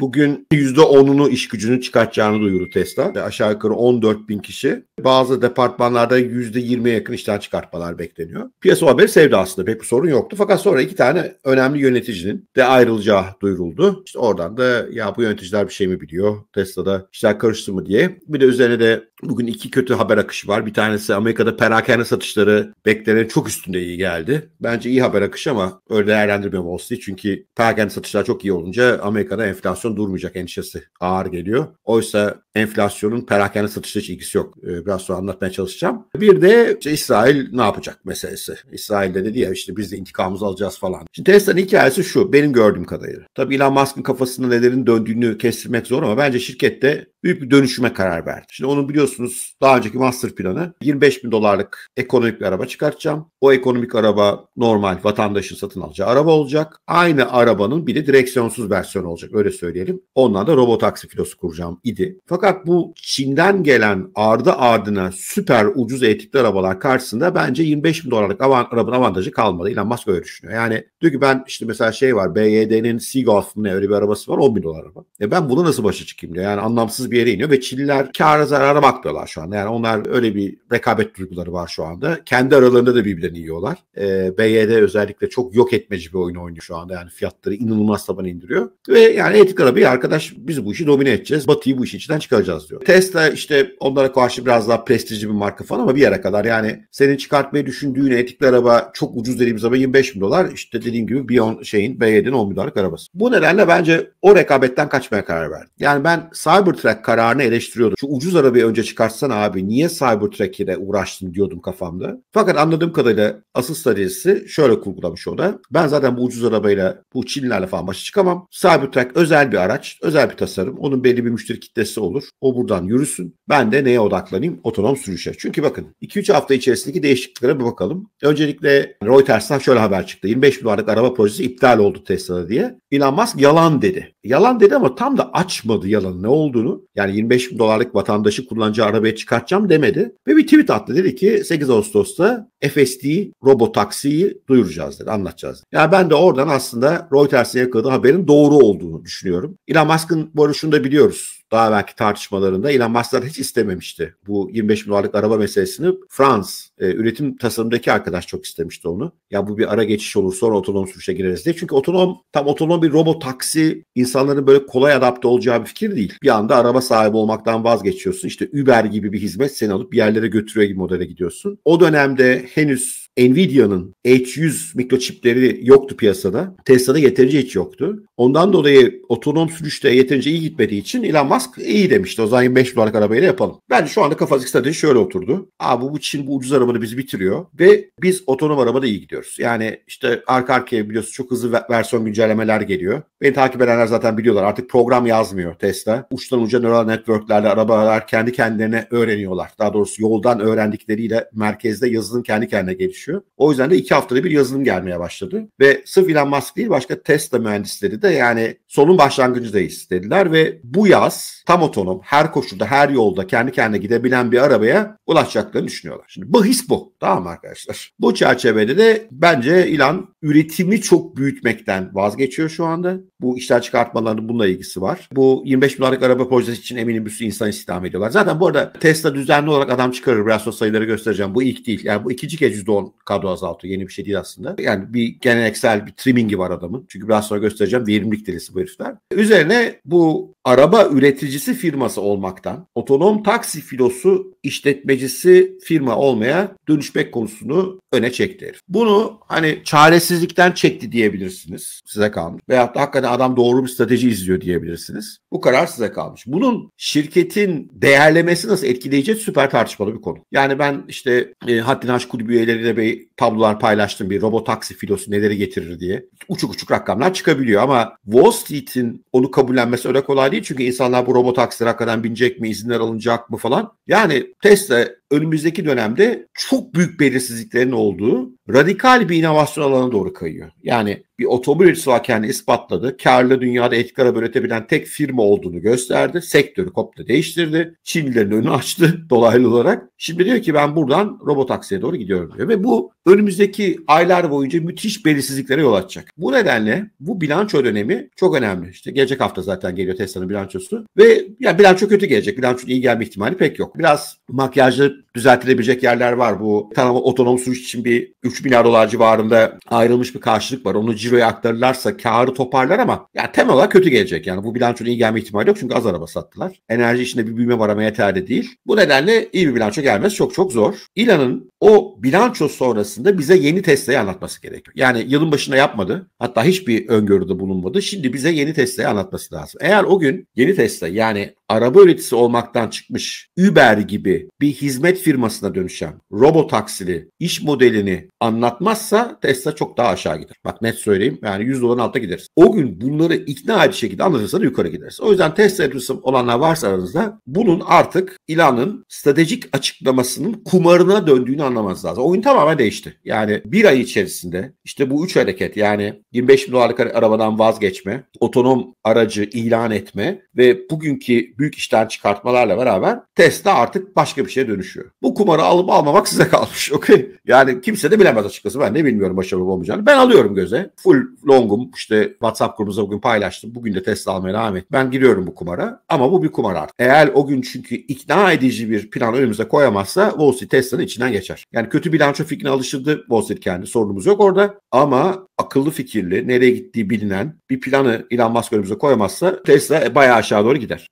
Bugün %10'unu iş gücünü çıkartacağını duyurdu Tesla. ve Aşağı yukarı 14 bin kişi. Bazı departmanlarda %20'ye yakın işten çıkartmalar bekleniyor. Piyasa haberi sevdi aslında. Pek bir sorun yoktu. Fakat sonra iki tane önemli yöneticinin de ayrılacağı duyuruldu. İşte oradan da ya bu yöneticiler bir şey mi biliyor? Tesla'da işler karıştı mı diye. Bir de üzerine de Bugün iki kötü haber akışı var. Bir tanesi Amerika'da perakende satışları beklenen çok üstünde iyi geldi. Bence iyi haber akışı ama öyle değerlendirmiyorum Wall Street. Çünkü perakende satışlar çok iyi olunca Amerika'da enflasyon durmayacak endişesi ağır geliyor. Oysa enflasyonun perakende satışla hiç ilgisi yok. Ee, biraz sonra anlatmaya çalışacağım. Bir de işte İsrail ne yapacak meselesi. İsrail'de dedi ya işte biz de intikamımızı alacağız falan. Şimdi Tesla'nın hikayesi şu benim gördüğüm kadarıyla. Tabii Elon Musk'ın kafasında nelerin döndüğünü kestirmek zor ama bence şirkette büyük bir dönüşüme karar verdi. Şimdi onu biliyorsun biliyorsunuz daha önceki master planı 25 bin dolarlık ekonomik bir araba çıkartacağım. O ekonomik araba normal vatandaşın satın alacağı araba olacak. Aynı arabanın bir de direksiyonsuz versiyonu olacak öyle söyleyelim. Ondan da robot taksi filosu kuracağım idi. Fakat bu Çin'den gelen ardı ardına süper ucuz etikli arabalar karşısında bence 25 bin dolarlık avant arabanın avantajı kalmadı. Elon Musk öyle düşünüyor. Yani diyor ki ben işte mesela şey var BYD'nin Seagolf ne öyle bir arabası var 10 bin dolar araba. E ben bunu nasıl başa çıkayım diyor. Yani anlamsız bir yere iniyor ve Çinliler kâra zarara bak yapıyorlar şu anda. Yani onlar öyle bir rekabet duyguları var şu anda. Kendi aralarında da birbirlerini yiyorlar. E, ee, BYD özellikle çok yok etmeci bir oyun oynuyor şu anda. Yani fiyatları inanılmaz taban indiriyor. Ve yani Etik Arabi arkadaş biz bu işi domine edeceğiz. Batı'yı bu işin içinden çıkaracağız diyor. Tesla işte onlara karşı biraz daha prestijli bir marka falan ama bir yere kadar yani senin çıkartmayı düşündüğün etikli araba çok ucuz dediğimiz zaman 25 bin dolar. işte dediğim gibi bir on şeyin B7'nin 10 bin arabası. Bu nedenle bence o rekabetten kaçmaya karar verdi. Yani ben Cybertruck kararını eleştiriyordum. Şu ucuz arabayı önce çıkartsana abi niye Cybertruck ile uğraştın diyordum kafamda. Fakat anladığım kadarıyla asıl stratejisi şöyle kurgulamış o da. Ben zaten bu ucuz arabayla bu Çinlilerle falan başa çıkamam. Cybertruck özel bir araç, özel bir tasarım. Onun belli bir müşteri kitlesi olur. O buradan yürüsün. Ben de neye odaklanayım? Otonom sürüşe. Çünkü bakın 2-3 hafta içerisindeki değişikliklere bir bakalım. Öncelikle Reuters'tan şöyle haber çıktı. 25 milyarlık araba projesi iptal oldu Tesla'da diye. Elon Musk yalan dedi. Yalan dedi ama tam da açmadı yalanın ne olduğunu. Yani 25 bin dolarlık vatandaşı kullanacak yabancı arabaya çıkartacağım demedi. Ve bir tweet attı dedi ki 8 Ağustos'ta FSD robotaksiyi duyuracağız dedi, anlatacağız. Dedi. Yani ben de oradan aslında Reuters'e yakaladığı haberin doğru olduğunu düşünüyorum. Elon Musk'ın bu arada şunu da biliyoruz daha belki tartışmalarında Elon Musk hiç istememişti. Bu 25 bin dolarlık araba meselesini Frans e, üretim tasarımdaki arkadaş çok istemişti onu. Ya bu bir ara geçiş olur sonra otonom sürüşe gireriz diye. Çünkü otonom tam otonom bir robot taksi insanların böyle kolay adapte olacağı bir fikir değil. Bir anda araba sahibi olmaktan vazgeçiyorsun. İşte Uber gibi bir hizmet seni alıp bir yerlere götürüyor gibi modele gidiyorsun. O dönemde henüz Nvidia'nın H100 mikroçipleri yoktu piyasada. Tesla'da yeterince hiç yoktu. Ondan dolayı otonom sürüşte yeterince iyi gitmediği için Elon Musk iyi demişti. O zaman 5 dolarlık arabayla yapalım. Bence şu anda kafadaki strateji şöyle oturdu. Aa bu, bu Çin bu ucuz arabanı bizi bitiriyor ve biz otonom arabada iyi gidiyoruz. Yani işte arka arkaya biliyorsun çok hızlı versiyon güncellemeler geliyor. Beni takip edenler zaten biliyorlar. Artık program yazmıyor Tesla. Uçtan uca neural networklerle arabalar kendi kendilerine öğreniyorlar. Daha doğrusu yoldan öğrendikleriyle merkezde yazılım kendi kendine gelişiyor çalışıyor. O yüzden de iki haftada bir yazılım gelmeye başladı. Ve sırf Elon Musk değil başka Tesla mühendisleri de yani solun başlangıcındayız dediler ve bu yaz tam otonom her koşulda her yolda kendi kendine gidebilen bir arabaya ulaşacaklarını düşünüyorlar. Şimdi bahis bu tamam mı arkadaşlar? Bu çerçevede de bence Elon üretimi çok büyütmekten vazgeçiyor şu anda. Bu işler çıkartmalarının bununla ilgisi var. Bu 25 milyarlık araba projesi için eminim bir sürü insan istihdam ediyorlar. Zaten bu arada Tesla düzenli olarak adam çıkarır. Biraz sonra sayıları göstereceğim. Bu ilk değil. Yani bu ikinci kez %10 kadro azaltıyor. Yeni bir şey değil aslında. Yani bir geleneksel bir trimmingi var adamın. Çünkü biraz sonra göstereceğim verimlilik delisi bu herifler. Üzerine bu araba üreticisi firması olmaktan otonom taksi filosu işletmecisi firma olmaya dönüşmek konusunu öne çekti Bunu hani çaresizlikten çekti diyebilirsiniz. Size kalmış. Veyahut da hakikaten adam doğru bir strateji izliyor diyebilirsiniz. Bu karar size kalmış. Bunun şirketin değerlemesi nasıl etkileyecek süper tartışmalı bir konu. Yani ben işte e, Haddin Haç Kulübü üyeleriyle bir tablolar paylaştım. Bir robot taksi filosu neleri getirir diye. Uçuk uçuk rakamlar çıkabiliyor ama Wall Street'in onu kabullenmesi öyle kolay değil çünkü insanlar bu robot taksiler hakikaten binecek mi, izinler alınacak mı falan. Yani Tesla önümüzdeki dönemde çok büyük belirsizliklerin olduğu radikal bir inovasyon alanına doğru kayıyor. Yani bir otomobil üreticisi olarak kendini ispatladı. Karlı dünyada etik araba üretebilen tek firma olduğunu gösterdi. Sektörü komple değiştirdi. Çinlilerin önünü açtı dolaylı olarak. Şimdi diyor ki ben buradan robot doğru gidiyorum diyor. Ve bu önümüzdeki aylar boyunca müthiş belirsizliklere yol açacak. Bu nedenle bu bilanço dönemi çok önemli. İşte gelecek hafta zaten geliyor Tesla'nın bilançosu. Ve ya bilanço kötü gelecek. Bilanço iyi gelme ihtimali pek yok. Biraz makyajlı düzeltilebilecek yerler var. Bu tarama otonom sürüş için bir 3 milyar dolar civarında ayrılmış bir karşılık var. Onu ciroya aktarırlarsa karı toparlar ama ya temel olarak kötü gelecek. Yani bu bilançonun iyi gelme ihtimali yok çünkü az araba sattılar. Enerji içinde bir büyüme var ama yeterli değil. Bu nedenle iyi bir bilanço gelmesi çok çok zor. İlan'ın o bilanço sonrasında bize yeni Tesla'yı anlatması gerekiyor. Yani yılın başında yapmadı. Hatta hiçbir öngörüde bulunmadı. Şimdi bize yeni Tesla'yı anlatması lazım. Eğer o gün yeni Tesla yani araba üreticisi olmaktan çıkmış Uber gibi bir hizmet firmasına dönüşen robotaksili iş modelini anlatmazsa Tesla çok daha aşağı gider. Bak net söyleyeyim yani 100 doların alta gideriz. O gün bunları ikna edici şekilde anlatırsanız yukarı gideriz. O yüzden Tesla yatırım olanlar varsa aranızda bunun artık ilanın stratejik açıklamasının kumarına döndüğünü anlamanız lazım. Oyun tamamen değişti. Yani bir ay içerisinde işte bu üç hareket yani 25 bin dolarlık arabadan vazgeçme, otonom aracı ilan etme ve bugünkü büyük işten çıkartmalarla beraber Tesla artık başka bir şeye dönüşüyor. Bu kumarı alıp almamak size kalmış. Okey. Yani kimse de bilemez açıkçası. Ben de bilmiyorum başarılı olmayacağını. Ben alıyorum göze. Full longum. işte WhatsApp grubumuza bugün paylaştım. Bugün de Tesla almaya devam et. Ben giriyorum bu kumara. Ama bu bir kumar artık. Eğer o gün çünkü ikna edici bir plan önümüze koyamazsa Wall Street Tesla'nın içinden geçer. Yani kötü bilanço fikrine alışıldı Wall Street kendi. Sorunumuz yok orada. Ama akıllı fikirli, nereye gittiği bilinen bir planı Elon Musk önümüze koyamazsa Tesla bayağı aşağı doğru gider.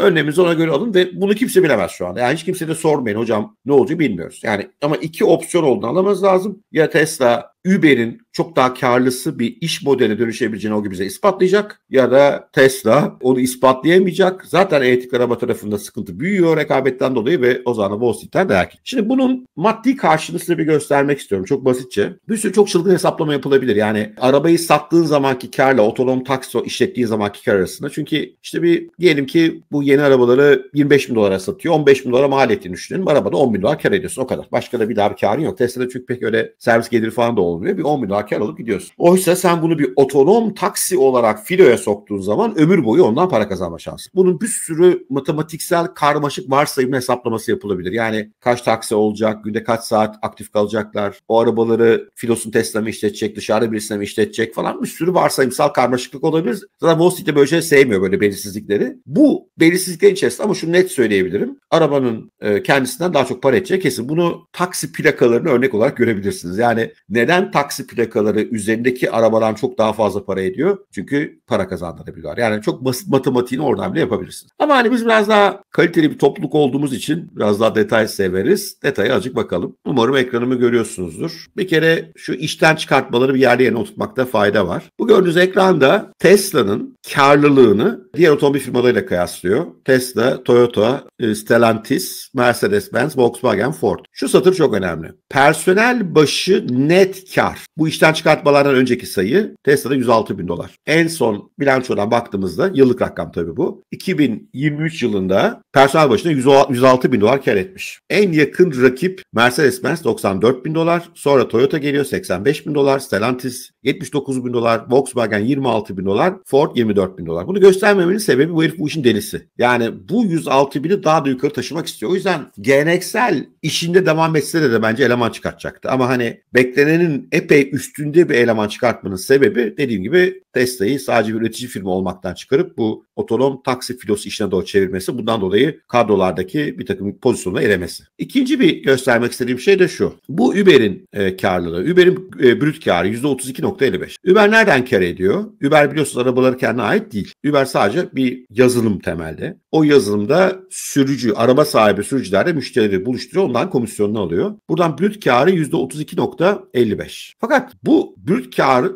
Önleminizi ona göre alın ve bunu kimse bilemez şu anda. Yani hiç kimse de sormayın hocam ne olacak bilmiyoruz. Yani ama iki opsiyon olduğunu anlamamız lazım. Ya Tesla Uber'in çok daha karlısı bir iş modeli dönüşebileceğini o gün bize ispatlayacak ya da Tesla onu ispatlayamayacak. Zaten etik araba tarafında sıkıntı büyüyor rekabetten dolayı ve o zaman Wall Street'ten dayak. Şimdi bunun maddi karşılığını bir göstermek istiyorum çok basitçe. Bir sürü çok çılgın hesaplama yapılabilir. Yani arabayı sattığın zamanki karla otonom taksi işlettiğin zamanki kar arasında. Çünkü işte bir diyelim ki bu yeni arabaları 25 bin dolara satıyor. 15 bin dolara mal ettiğini düşünelim. Arabada 10 bin dolar kar ediyorsun o kadar. Başka da bir daha bir karın yok. Tesla'da çünkü pek öyle servis geliri falan da olmuyor. Bir 10 bin AKL alıp gidiyorsun. Oysa sen bunu bir otonom taksi olarak filoya soktuğun zaman ömür boyu ondan para kazanma şansı. Bunun bir sürü matematiksel karmaşık varsayımlı hesaplaması yapılabilir. Yani kaç taksi olacak, günde kaç saat aktif kalacaklar, o arabaları filosun Tesla mı işletecek, dışarıda birisine mi işletecek falan bir sürü varsayımsal karmaşıklık olabilir. Zaten Wall Street'te böyle şey sevmiyor böyle belirsizlikleri. Bu belirsizliklerin içerisinde ama şunu net söyleyebilirim. Arabanın e, kendisinden daha çok para edecek kesin. Bunu taksi plakalarını örnek olarak görebilirsiniz. Yani neden neden taksi plakaları üzerindeki arabadan çok daha fazla para ediyor? Çünkü para kazandırabiliyorlar. Yani çok basit matematiğini oradan bile yapabilirsiniz. Ama hani biz biraz daha Kaliteli bir topluluk olduğumuz için biraz daha detay severiz. Detaya azıcık bakalım. Umarım ekranımı görüyorsunuzdur. Bir kere şu işten çıkartmaları bir yerli yerine oturtmakta fayda var. Bu gördüğünüz ekranda Tesla'nın karlılığını diğer otomobil firmalarıyla kıyaslıyor. Tesla, Toyota, e, Stellantis, Mercedes-Benz, Volkswagen, Ford. Şu satır çok önemli. Personel başı net kar. Bu işten çıkartmalardan önceki sayı Tesla'da 106 bin dolar. En son bilançodan baktığımızda yıllık rakam tabii bu. 2023 yılında Personel başına 106 bin dolar kar etmiş. En yakın rakip Mercedes-Benz 94 bin dolar. Sonra Toyota geliyor 85 bin dolar. Stellantis 79 bin dolar. Volkswagen 26 bin dolar. Ford 24 bin dolar. Bunu göstermemenin sebebi bu herif bu işin delisi. Yani bu 106 bini daha da yukarı taşımak istiyor. O yüzden geleneksel işinde devam etse de, de bence eleman çıkartacaktı. Ama hani beklenenin epey üstünde bir eleman çıkartmanın sebebi dediğim gibi Tesla'yı sadece bir üretici firma olmaktan çıkarıp bu otonom taksi filosu işine doğru çevirmesi bundan dolayı kadrolardaki bir takım pozisyonuna elemesi. İkinci bir göstermek istediğim şey de şu. Bu Uber'in e, karlılığı. Uber'in e, brüt karı %32.55. Uber nereden kar ediyor? Uber biliyorsunuz arabaları kendine ait değil. Uber sadece bir yazılım temelde. O yazılımda sürücü, araba sahibi sürücülerle müşterileri buluşturuyor. Ondan komisyonunu alıyor. Buradan brüt karı %32.55. Fakat bu brüt karı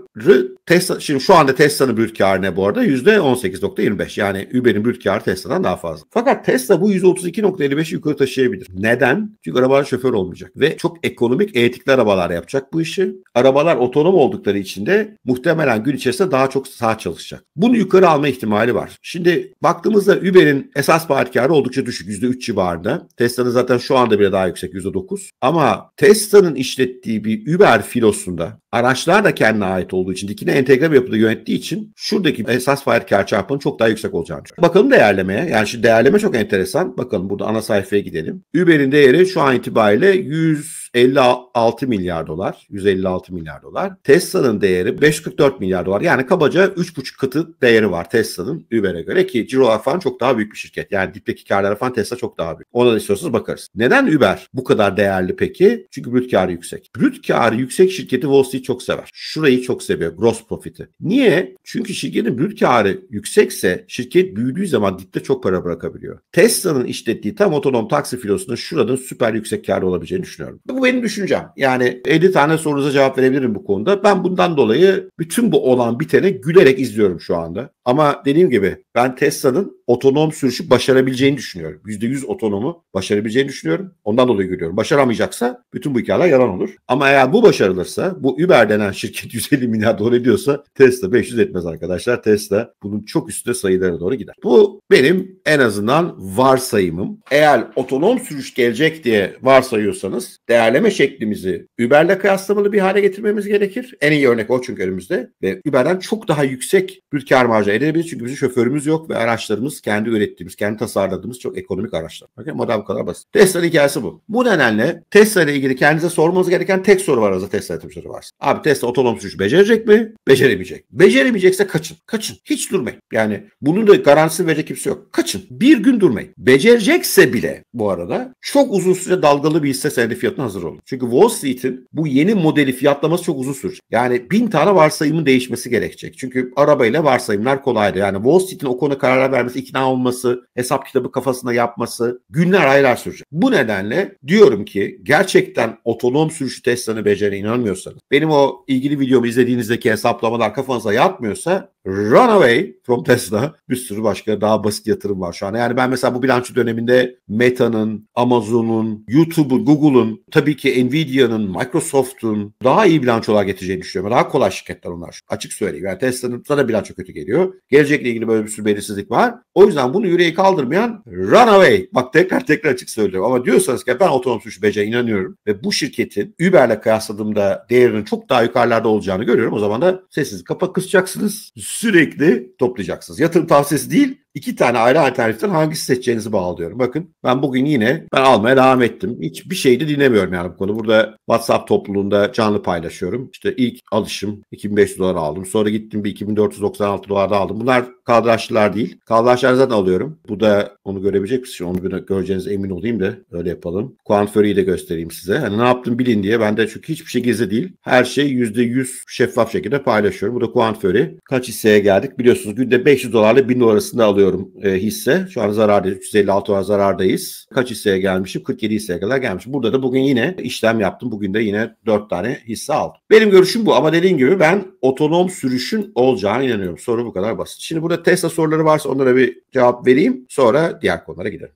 Tesla şimdi şu anda Tesla'nın brüt karı ne bu arada? %18.25. Yani Uber'in brüt karı Tesla'dan daha fazla. Fakat Tesla bu %32.55'i yukarı taşıyabilir. Neden? Çünkü arabalar şoför olmayacak ve çok ekonomik etikli arabalar yapacak bu işi. Arabalar otonom oldukları için de muhtemelen gün içerisinde daha çok sağ çalışacak. Bunu yukarı alma ihtimali var. Şimdi baktığımızda Uber'in esas karı oldukça düşük. %3 civarında. Tesla'nın zaten şu anda bile daha yüksek %9. Ama Tesla'nın işlettiği bir Uber filosunda araçlar da kendine ait olduğu için dikine entegre bir yapıda yönettiği için şuradaki esas faiz kar çarpının çok daha yüksek olacağını düşünüyorum. Bakalım değerlemeye. Yani şu değerleme çok enteresan. Bakalım burada ana sayfaya gidelim. Uber'in değeri şu an itibariyle 100 56 milyar dolar, 156 milyar dolar. Tesla'nın değeri 544 milyar dolar. Yani kabaca 3,5 katı değeri var Tesla'nın Uber'e göre ki cirolar falan çok daha büyük bir şirket. Yani dipteki karlar falan Tesla çok daha büyük. Ona da istiyorsanız bakarız. Neden Uber bu kadar değerli peki? Çünkü brüt karı yüksek. Brüt karı yüksek şirketi Wall Street çok sever. Şurayı çok seviyor. Gross profit'i. Niye? Çünkü şirketin brüt karı yüksekse şirket büyüdüğü zaman dipte çok para bırakabiliyor. Tesla'nın işlettiği tam otonom taksi filosunun şuranın süper yüksek karlı olabileceğini düşünüyorum. Bu benim düşüncem. Yani 50 tane sorunuza cevap verebilirim bu konuda. Ben bundan dolayı bütün bu olan bitene gülerek izliyorum şu anda. Ama dediğim gibi ben Tesla'nın otonom sürüşü başarabileceğini düşünüyorum. %100 otonomu başarabileceğini düşünüyorum. Ondan dolayı görüyorum. Başaramayacaksa bütün bu hikayeler yalan olur. Ama eğer bu başarılırsa bu Uber denen şirket 150 milyar dolar ediyorsa Tesla 500 etmez arkadaşlar. Tesla bunun çok üstüne sayılara doğru gider. Bu benim en azından varsayımım. Eğer otonom sürüş gelecek diye varsayıyorsanız değerleme şeklimizi Uber'le kıyaslamalı bir hale getirmemiz gerekir. En iyi örnek o çünkü önümüzde. Ve Uber'den çok daha yüksek bir kar marjı seyredebilir çünkü bizim şoförümüz yok ve araçlarımız kendi ürettiğimiz, kendi tasarladığımız çok ekonomik araçlar. Bakın model bu kadar basit. Tesla hikayesi bu. Bu nedenle Tesla ile ilgili kendinize sormanız gereken tek soru var arasında Tesla yatırımcıları var. Abi Tesla otonom sürüş becerecek mi? Beceremeyecek. Beceremeyecekse kaçın. Kaçın. Hiç durmayın. Yani bunun da garantisi verecek kimse yok. Kaçın. Bir gün durmayın. Becerecekse bile bu arada çok uzun süre dalgalı bir hisse senedi fiyatına hazır olun. Çünkü Wall Street'in bu yeni modeli fiyatlaması çok uzun sürecek. Yani bin tane varsayımın değişmesi gerekecek. Çünkü arabayla varsayımlar kolaydı. Yani Wall Street'in o konuda karar vermesi, ikna olması, hesap kitabı kafasında yapması günler aylar sürecek. Bu nedenle diyorum ki gerçekten otonom sürüşü Tesla'nın becerine inanmıyorsanız, benim o ilgili videomu izlediğinizdeki hesaplamalar kafanıza yatmıyorsa Runaway from Tesla. Bir sürü başka daha basit yatırım var şu an. Yani ben mesela bu bilanço döneminde Meta'nın, Amazon'un, YouTube'un, Google'un, tabii ki Nvidia'nın, Microsoft'un daha iyi bilançolar getireceğini düşünüyorum. Daha kolay şirketler onlar. Açık söyleyeyim. Yani Tesla'nın da bilanço kötü geliyor. Gelecekle ilgili böyle bir sürü belirsizlik var. O yüzden bunu yüreği kaldırmayan runaway. Bak tekrar tekrar açık söylüyorum. Ama diyorsanız ki ben otonom sürüş beceri inanıyorum ve bu şirketin Uber'le kıyasladığımda değerinin çok daha yukarılarda olacağını görüyorum. O zaman da sessizlik kapak kısacaksınız sürekli toplayacaksınız. Yatırım tavsiyesi değil, iki tane ayrı alternatiften hangisi seçeceğinizi bağlıyorum. Bakın ben bugün yine ben almaya devam ettim. Hiçbir şey de dinlemiyorum yani bu konu. Burada WhatsApp topluluğunda canlı paylaşıyorum. İşte ilk alışım 2500 dolar aldım. Sonra gittim bir 2496 da aldım. Bunlar kaldıraçlılar değil. Kaldıraçları zaten alıyorum. Bu da onu görebilecek misin? Onu göreceğiniz emin olayım da öyle yapalım. Kuantförü'yü de göstereyim size. Yani ne yaptım bilin diye. Ben de çünkü hiçbir şey gizli değil. Her şey %100 şeffaf şekilde paylaşıyorum. Bu da Kuantförü. Kaç hisseye geldik biliyorsunuz. Günde 500 dolarla 1000 dolar arasında alıyorum alıyorum e, hisse. Şu an zararda 356 dolar zarardayız. Kaç hisseye gelmişim? 47 hisseye kadar gelmişim. Burada da bugün yine işlem yaptım. Bugün de yine 4 tane hisse aldım. Benim görüşüm bu ama dediğim gibi ben otonom sürüşün olacağına inanıyorum. Soru bu kadar basit. Şimdi burada Tesla soruları varsa onlara bir cevap vereyim. Sonra diğer konulara gidelim.